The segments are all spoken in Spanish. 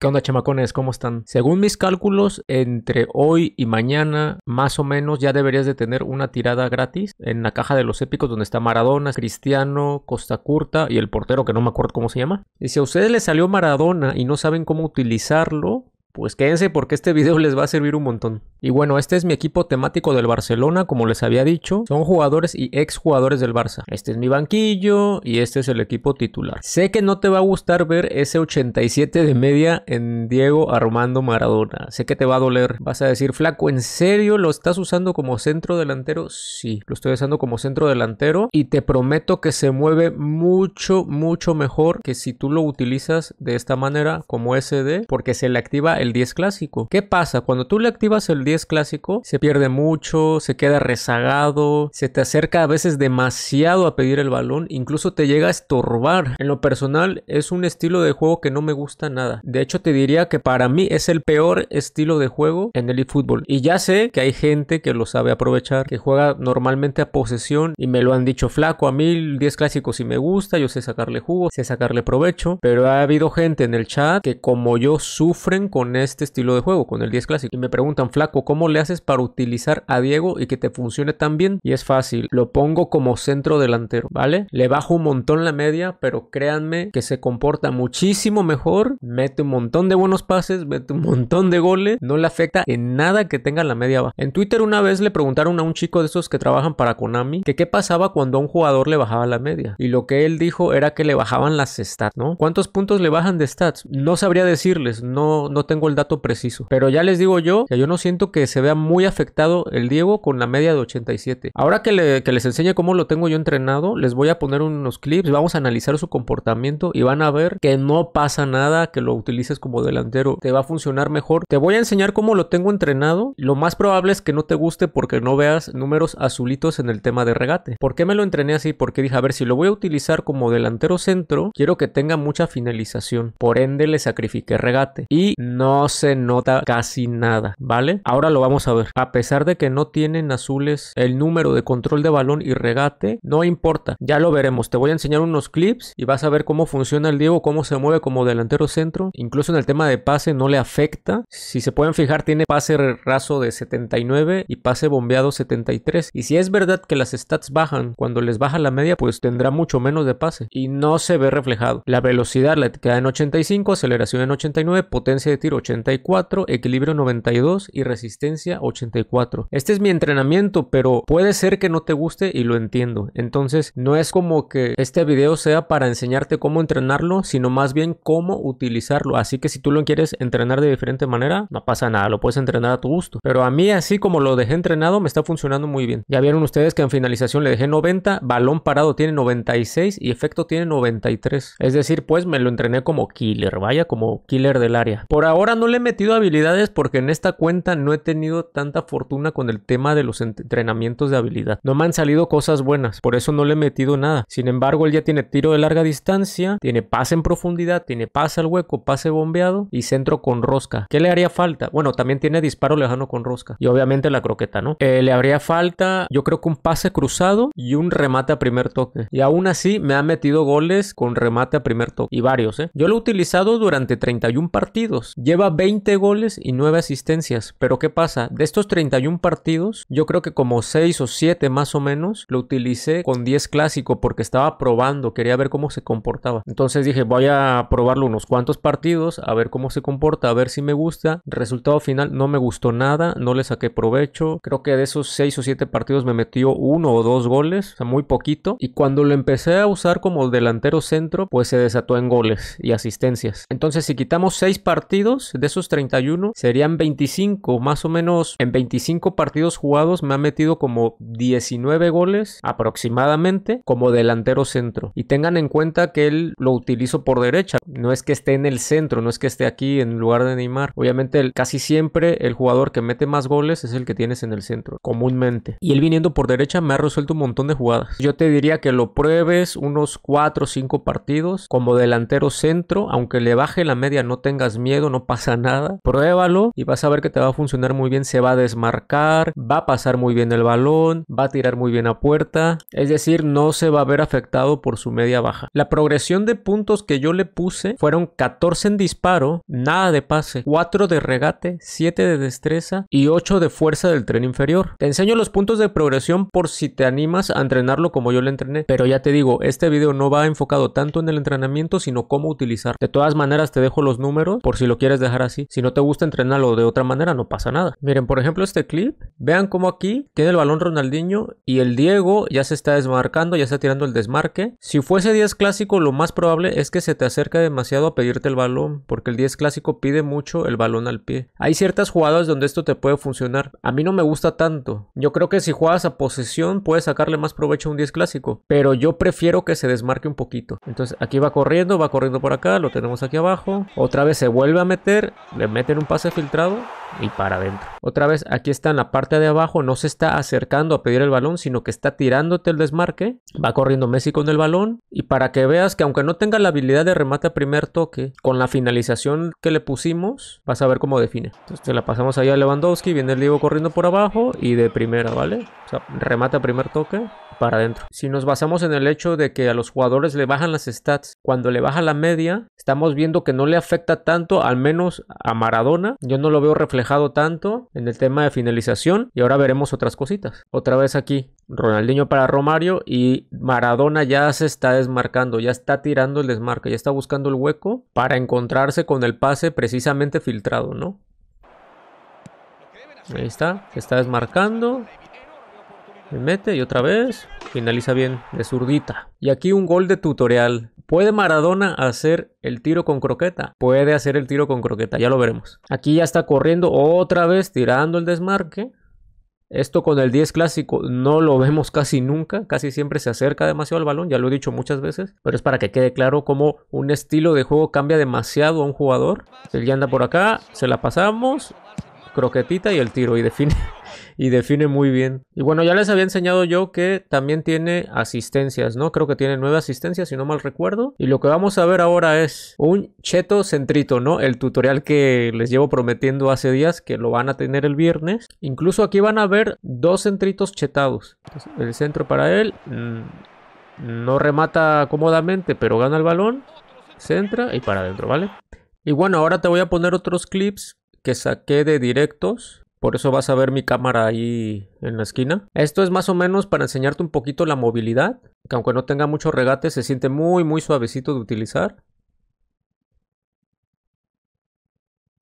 ¿Qué onda chamacones? ¿Cómo están? Según mis cálculos, entre hoy y mañana, más o menos, ya deberías de tener una tirada gratis en la caja de los épicos donde está Maradona, Cristiano, Costa Curta y el portero que no me acuerdo cómo se llama. Y si a ustedes les salió Maradona y no saben cómo utilizarlo, pues quédense porque este video les va a servir un montón. Y bueno, este es mi equipo temático del Barcelona, como les había dicho. Son jugadores y exjugadores del Barça. Este es mi banquillo y este es el equipo titular. Sé que no te va a gustar ver ese 87 de media en Diego Armando Maradona. Sé que te va a doler. Vas a decir, flaco, ¿en serio lo estás usando como centro delantero? Sí, lo estoy usando como centro delantero y te prometo que se mueve mucho, mucho mejor que si tú lo utilizas de esta manera como SD porque se le activa el 10 clásico. ¿Qué pasa? Cuando tú le activas el 10 clásico, se pierde mucho, se queda rezagado, se te acerca a veces demasiado a pedir el balón, incluso te llega a estorbar. En lo personal, es un estilo de juego que no me gusta nada. De hecho, te diría que para mí es el peor estilo de juego en el eFootball. Y ya sé que hay gente que lo sabe aprovechar, que juega normalmente a posesión y me lo han dicho flaco. A mí el 10 clásico sí me gusta, yo sé sacarle jugo, sé sacarle provecho, pero ha habido gente en el chat que como yo sufren con este estilo de juego, con el 10 clásico. Y me preguntan, flaco, ¿cómo le haces para utilizar a Diego y que te funcione tan bien? Y es fácil, lo pongo como centro delantero, ¿vale? Le bajo un montón la media, pero créanme que se comporta muchísimo mejor, mete un montón de buenos pases, mete un montón de goles, no le afecta en nada que tenga la media baja. En Twitter una vez le preguntaron a un chico de esos que trabajan para Konami que qué pasaba cuando a un jugador le bajaba la media. Y lo que él dijo era que le bajaban las stats, ¿no? ¿Cuántos puntos le bajan de stats? No sabría decirles, no, no tengo el dato preciso. Pero ya les digo yo que yo no siento que se vea muy afectado el Diego con la media de 87. Ahora que, les enseñe cómo lo tengo yo entrenado, les voy a poner unos clips, vamos a analizar su comportamiento y van a ver que no pasa nada que lo utilices como delantero. Te va a funcionar mejor. Te voy a enseñar cómo lo tengo entrenado. Lo más probable es que no te guste porque no veas números azulitos en el tema de regate. ¿Por qué me lo entrené así? Porque dije, a ver, si lo voy a utilizar como delantero centro, quiero que tenga mucha finalización. Por ende, le sacrifique regate. Y no no se nota casi nada, ¿vale? Ahora lo vamos a ver. A pesar de que no tienen azules el número de control de balón y regate, no importa. Ya lo veremos. Te voy a enseñar unos clips y vas a ver cómo funciona el Diego, cómo se mueve como delantero centro. Incluso en el tema de pase no le afecta. Si se pueden fijar, tiene pase raso de 79 y pase bombeado 73. Y si es verdad que las stats bajan, cuando les baja la media, pues tendrá mucho menos de pase. Y no se ve reflejado. La velocidad la queda en 85, aceleración en 89, potencia de tiro 84, equilibrio 92 y resistencia 84. Este es mi entrenamiento, pero puede ser que no te guste y lo entiendo. Entonces no es como que este video sea para enseñarte cómo entrenarlo, sino más bien cómo utilizarlo. Así que si tú lo quieres entrenar de diferente manera, no pasa nada, lo puedes entrenar a tu gusto. Pero a mí así como lo dejé entrenado, me está funcionando muy bien. Ya vieron ustedes que en finalización le dejé 90, balón parado tiene 96 y efecto tiene 93. Es decir, pues me lo entrené como killer, vaya, como killer del área. Por ahora no le he metido habilidades porque en esta cuenta no he tenido tanta fortuna con el tema de los entrenamientos de habilidad. No me han salido cosas buenas, por eso no le he metido nada. Sin embargo, él ya tiene tiro de larga distancia, tiene pase en profundidad, tiene pase al hueco, pase bombeado y centro con rosca. ¿Qué le haría falta? Bueno, también tiene disparo lejano con rosca y obviamente la croqueta, ¿no? Eh, le habría falta, yo creo que un pase cruzado y un remate a primer toque. Y aún así me ha metido goles con remate a primer toque y varios, ¿eh? Yo lo he utilizado durante 31 partidos. 20 goles y 9 asistencias. Pero ¿qué pasa? De estos 31 partidos, yo creo que como 6 o 7 más o menos, lo utilicé con 10 clásico porque estaba probando, quería ver cómo se comportaba. Entonces dije, voy a probarlo unos cuantos partidos, a ver cómo se comporta, a ver si me gusta. Resultado final, no me gustó nada, no le saqué provecho. Creo que de esos 6 o 7 partidos me metió 1 o 2 goles, o sea, muy poquito. Y cuando lo empecé a usar como delantero centro, pues se desató en goles y asistencias. Entonces, si quitamos 6 partidos, de esos 31, serían 25, más o menos en 25 partidos jugados me ha metido como 19 goles aproximadamente como delantero centro. Y tengan en cuenta que él lo utilizo por derecha, no es que esté en el centro, no es que esté aquí en lugar de Neymar. Obviamente el, casi siempre el jugador que mete más goles es el que tienes en el centro, comúnmente. Y él viniendo por derecha me ha resuelto un montón de jugadas. Yo te diría que lo pruebes unos 4 o 5 partidos como delantero centro, aunque le baje la media no tengas miedo, no pasa nada. Pruébalo y vas a ver que te va a funcionar muy bien. Se va a desmarcar, va a pasar muy bien el balón, va a tirar muy bien a puerta. Es decir, no se va a ver afectado por su media baja. La progresión de puntos que yo le puse fueron 14 en disparo, nada de pase, 4 de regate, 7 de destreza y 8 de fuerza del tren inferior. Te enseño los puntos de progresión por si te animas a entrenarlo como yo le entrené. Pero ya te digo, este video no va enfocado tanto en el entrenamiento, sino cómo utilizar. De todas maneras, te dejo los números por si lo quieres dejar así. Si no te gusta entrenarlo de otra manera, no pasa nada. Miren, por ejemplo, este clip. Vean cómo aquí tiene el balón Ronaldinho y el Diego ya se está desmarcando, ya está tirando el desmarque. Si fuese 10 clásico, lo más probable es que se te acerque demasiado a pedirte el balón, porque el 10 clásico pide mucho el balón al pie. Hay ciertas jugadas donde esto te puede funcionar. A mí no me gusta tanto. Yo creo que si juegas a posesión, puedes sacarle más provecho a un 10 clásico, pero yo prefiero que se desmarque un poquito. Entonces aquí va corriendo, va corriendo por acá, lo tenemos aquí abajo. Otra vez se vuelve a meter le meten un pase filtrado y para adentro. Otra vez, aquí está en la parte de abajo, no se está acercando a pedir el balón, sino que está tirándote el desmarque. Va corriendo Messi con el balón y para que veas que aunque no tenga la habilidad de remate a primer toque, con la finalización que le pusimos, vas a ver cómo define. Entonces te la pasamos ahí a Lewandowski, viene el Diego corriendo por abajo y de primera, ¿vale? O sea, remate a primer toque para adentro. Si nos basamos en el hecho de que a los jugadores le bajan las stats, cuando le baja la media, estamos viendo que no le afecta tanto, al menos a Maradona. Yo no lo veo reflejado tanto en el tema de finalización y ahora veremos otras cositas. Otra vez aquí, Ronaldinho para Romario y Maradona ya se está desmarcando, ya está tirando el desmarque, ya está buscando el hueco para encontrarse con el pase precisamente filtrado, ¿no? Ahí está, se está desmarcando. se mete y otra vez finaliza bien de zurdita. Y aquí un gol de tutorial. ¿Puede Maradona hacer el tiro con croqueta? Puede hacer el tiro con croqueta, ya lo veremos. Aquí ya está corriendo otra vez tirando el desmarque. Esto con el 10 clásico no lo vemos casi nunca, casi siempre se acerca demasiado al balón, ya lo he dicho muchas veces, pero es para que quede claro cómo un estilo de juego cambia demasiado a un jugador. Él ya anda por acá, se la pasamos, croquetita y el tiro y define y define muy bien. Y bueno, ya les había enseñado yo que también tiene asistencias, ¿no? Creo que tiene nueve asistencias, si no mal recuerdo. Y lo que vamos a ver ahora es un cheto centrito, ¿no? El tutorial que les llevo prometiendo hace días, que lo van a tener el viernes. Incluso aquí van a ver dos centritos chetados. el centro para él... Mm, no remata cómodamente, pero gana el balón. Centra y para adentro, ¿vale? Y bueno, ahora te voy a poner otros clips que saqué de directos por eso vas a ver mi cámara ahí en la esquina. Esto es más o menos para enseñarte un poquito la movilidad. Que aunque no tenga mucho regate, se siente muy, muy suavecito de utilizar.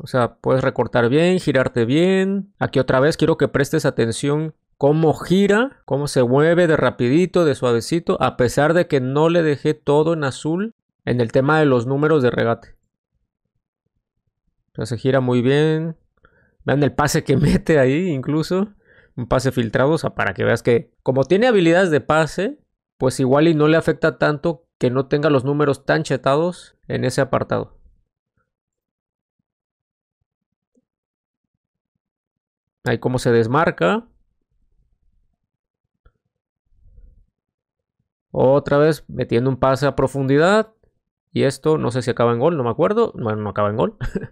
O sea, puedes recortar bien, girarte bien. Aquí otra vez quiero que prestes atención cómo gira, cómo se mueve de rapidito, de suavecito, a pesar de que no le dejé todo en azul en el tema de los números de regate. O se gira muy bien, Vean el pase que mete ahí incluso. Un pase filtrado, o sea, para que veas que como tiene habilidades de pase, pues igual y no le afecta tanto que no tenga los números tan chetados en ese apartado. Ahí como se desmarca. Otra vez metiendo un pase a profundidad. Y esto no sé si acaba en gol, no me acuerdo. Bueno, no acaba en gol.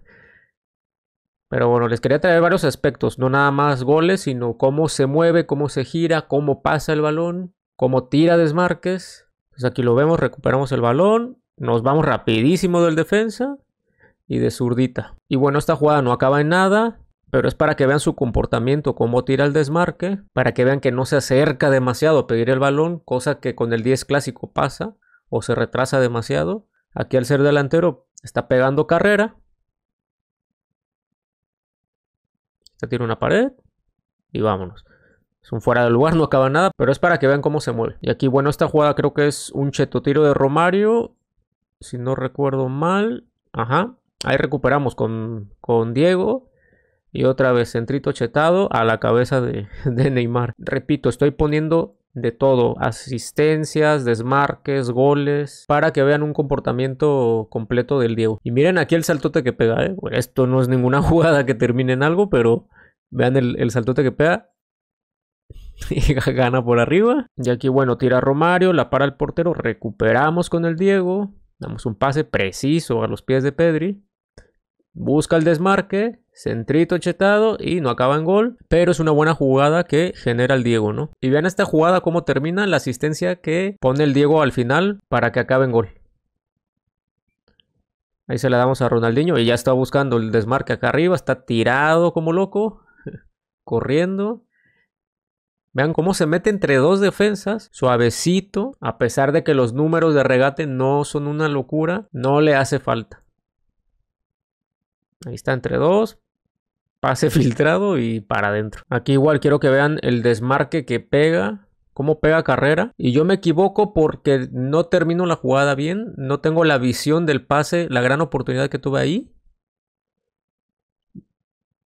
Pero bueno, les quería traer varios aspectos, no nada más goles, sino cómo se mueve, cómo se gira, cómo pasa el balón, cómo tira desmarques. Pues aquí lo vemos, recuperamos el balón, nos vamos rapidísimo del defensa y de zurdita. Y bueno, esta jugada no acaba en nada, pero es para que vean su comportamiento, cómo tira el desmarque, para que vean que no se acerca demasiado a pedir el balón, cosa que con el 10 clásico pasa o se retrasa demasiado. Aquí al ser delantero está pegando carrera, Se tira una pared y vámonos. Es un fuera de lugar, no acaba nada, pero es para que vean cómo se mueve. Y aquí, bueno, esta jugada creo que es un cheto tiro de Romario, si no recuerdo mal. Ajá, ahí recuperamos con, con Diego. Y otra vez, centrito chetado a la cabeza de, de Neymar. Repito, estoy poniendo de todo, asistencias, desmarques, goles, para que vean un comportamiento completo del Diego. Y miren aquí el saltote que pega, ¿eh? esto no es ninguna jugada que termine en algo, pero vean el, el saltote que pega. Y gana por arriba. Y aquí, bueno, tira Romario, la para el portero, recuperamos con el Diego, damos un pase preciso a los pies de Pedri, busca el desmarque Centrito chetado y no acaba en gol, pero es una buena jugada que genera el Diego, ¿no? Y vean esta jugada cómo termina la asistencia que pone el Diego al final para que acabe en gol. Ahí se la damos a Ronaldinho y ya está buscando el desmarque acá arriba, está tirado como loco, corriendo. Vean cómo se mete entre dos defensas, suavecito, a pesar de que los números de regate no son una locura, no le hace falta. Ahí está entre dos. Pase filtrado y para adentro. Aquí igual quiero que vean el desmarque que pega. Cómo pega carrera. Y yo me equivoco porque no termino la jugada bien. No tengo la visión del pase. La gran oportunidad que tuve ahí.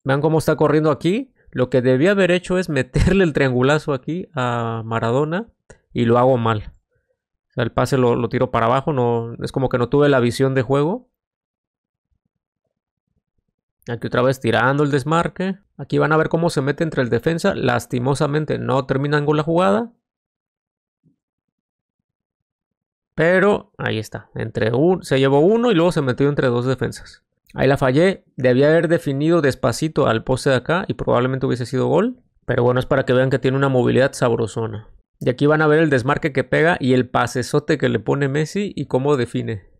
Vean cómo está corriendo aquí. Lo que debía haber hecho es meterle el triangulazo aquí a Maradona. Y lo hago mal. el pase lo, lo tiro para abajo. No, es como que no tuve la visión de juego. Aquí otra vez tirando el desmarque. Aquí van a ver cómo se mete entre el defensa. Lastimosamente no terminan con la jugada. Pero ahí está. Entre se llevó uno y luego se metió entre dos defensas. Ahí la fallé. Debía haber definido despacito al poste de acá y probablemente hubiese sido gol. Pero bueno, es para que vean que tiene una movilidad sabrosona. Y aquí van a ver el desmarque que pega y el pasesote que le pone Messi y cómo define.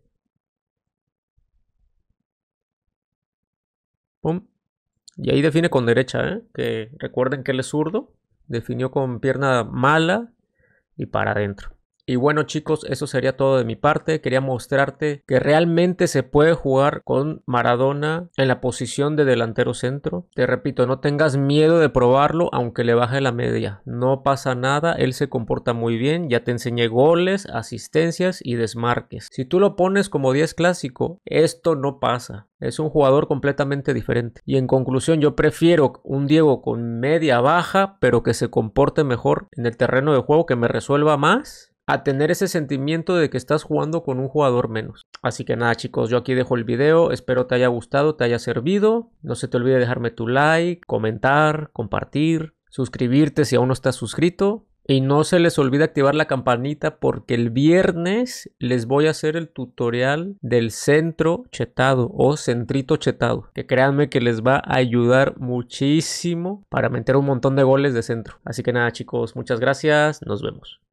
Y ahí define con derecha, ¿eh? que recuerden que él es zurdo, definió con pierna mala y para adentro. Y bueno chicos, eso sería todo de mi parte. Quería mostrarte que realmente se puede jugar con Maradona en la posición de delantero centro. Te repito, no tengas miedo de probarlo aunque le baje la media. No pasa nada, él se comporta muy bien. Ya te enseñé goles, asistencias y desmarques. Si tú lo pones como 10 clásico, esto no pasa. Es un jugador completamente diferente. Y en conclusión, yo prefiero un Diego con media baja, pero que se comporte mejor en el terreno de juego, que me resuelva más a tener ese sentimiento de que estás jugando con un jugador menos. Así que nada chicos, yo aquí dejo el video, espero te haya gustado, te haya servido, no se te olvide dejarme tu like, comentar, compartir, suscribirte si aún no estás suscrito y no se les olvide activar la campanita porque el viernes les voy a hacer el tutorial del centro chetado o centrito chetado. Que créanme que les va a ayudar muchísimo para meter un montón de goles de centro. Así que nada chicos, muchas gracias, nos vemos.